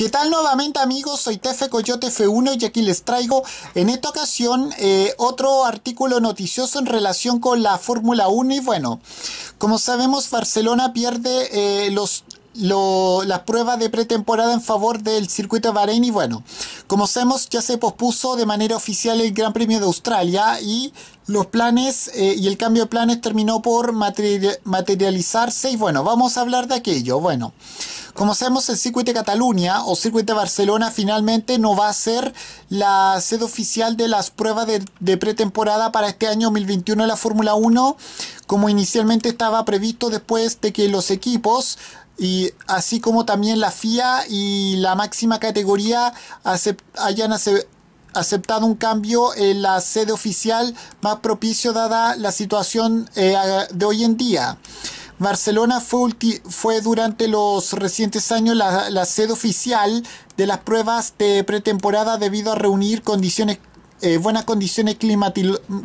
¿Qué tal nuevamente amigos? Soy Tefe Coyote F1 y aquí les traigo en esta ocasión eh, otro artículo noticioso en relación con la Fórmula 1 y bueno, como sabemos Barcelona pierde eh, los las pruebas de pretemporada en favor del circuito de Bahrein y bueno, como sabemos ya se pospuso de manera oficial el Gran Premio de Australia y los planes eh, y el cambio de planes terminó por materializarse y bueno, vamos a hablar de aquello. Bueno, como sabemos, el Circuit de Cataluña o Circuit de Barcelona finalmente no va a ser la sede oficial de las pruebas de, pretemporada para este año 2021 de la Fórmula 1, como inicialmente estaba previsto después de que los equipos y así como también la FIA y la máxima categoría hayan aceptado un cambio en la sede oficial más propicio dada la situación eh, de hoy en día. Barcelona fue, fue durante los recientes años la, sede oficial de las pruebas de pretemporada debido a reunir condiciones eh, buenas condiciones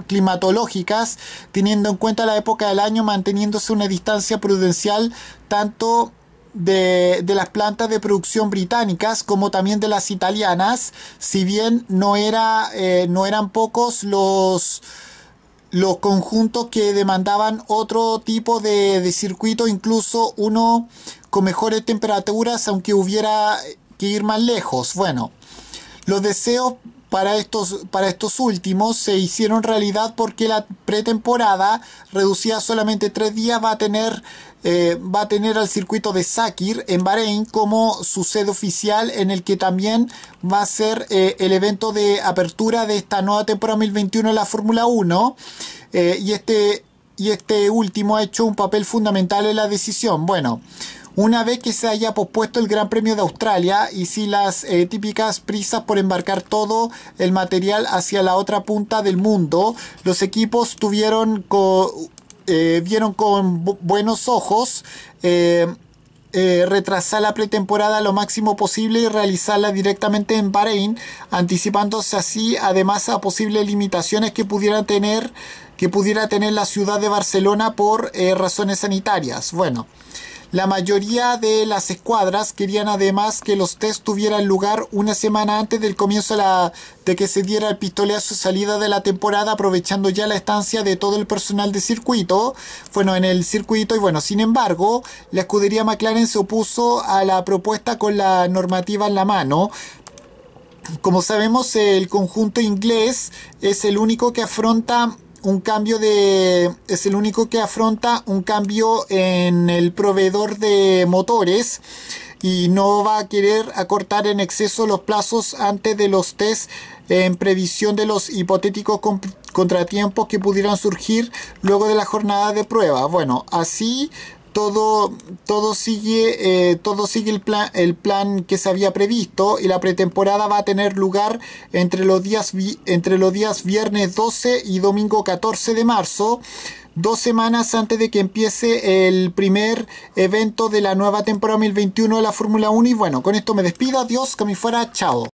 climatológicas, teniendo en cuenta la época del año, manteniéndose una distancia prudencial tanto de, las plantas de producción británicas como también de las italianas, si bien no, era, eh, no eran pocos los los conjuntos que demandaban otro tipo de, circuito, incluso uno con mejores temperaturas, aunque hubiera que ir más lejos. Bueno, los deseos para estos, para estos últimos se hicieron realidad porque la pretemporada, reducida solamente tres días, va a tener eh, va a tener al circuito de Sakir en Bahrein como su sede oficial en el que también va a ser eh, el evento de apertura de esta nueva temporada 2021 en la Fórmula 1 eh, y, este, y este último ha hecho un papel fundamental en la decisión. Bueno, una vez que se haya pospuesto el Gran Premio de Australia y si las eh, típicas prisas por embarcar todo el material hacia la otra punta del mundo, los equipos tuvieron eh, vieron con buenos ojos eh, retrasar la pretemporada lo máximo posible y realizarla directamente en Bahrein, anticipándose así además a posibles limitaciones que pudiera tener, que pudiera tener la ciudad de Barcelona por razones sanitarias. Bueno. La mayoría de las escuadras querían además que los test tuvieran lugar una semana antes del comienzo de que se diera el su salida de la temporada, aprovechando ya la estancia de todo el personal de circuito, bueno, en el circuito y bueno, sin embargo, la escudería McLaren se opuso a la propuesta con la normativa en la mano, como sabemos, el conjunto inglés es el único que afronta un cambio de... es el único que afronta un cambio en el proveedor de motores y no va a querer acortar en exceso los plazos antes de los test en previsión de los hipotéticos contratiempos que pudieran surgir luego de la jornada de prueba. Bueno, así todo, todo sigue, eh, todo sigue el, plan, el plan que se había previsto y la pretemporada va a tener lugar entre los días, entre los días viernes 12 y domingo 14 de marzo dos semanas antes de que empiece el primer evento de la nueva temporada 2021 de la Fórmula 1. Y bueno, con esto me despido. Adiós, que me fuera. Chao.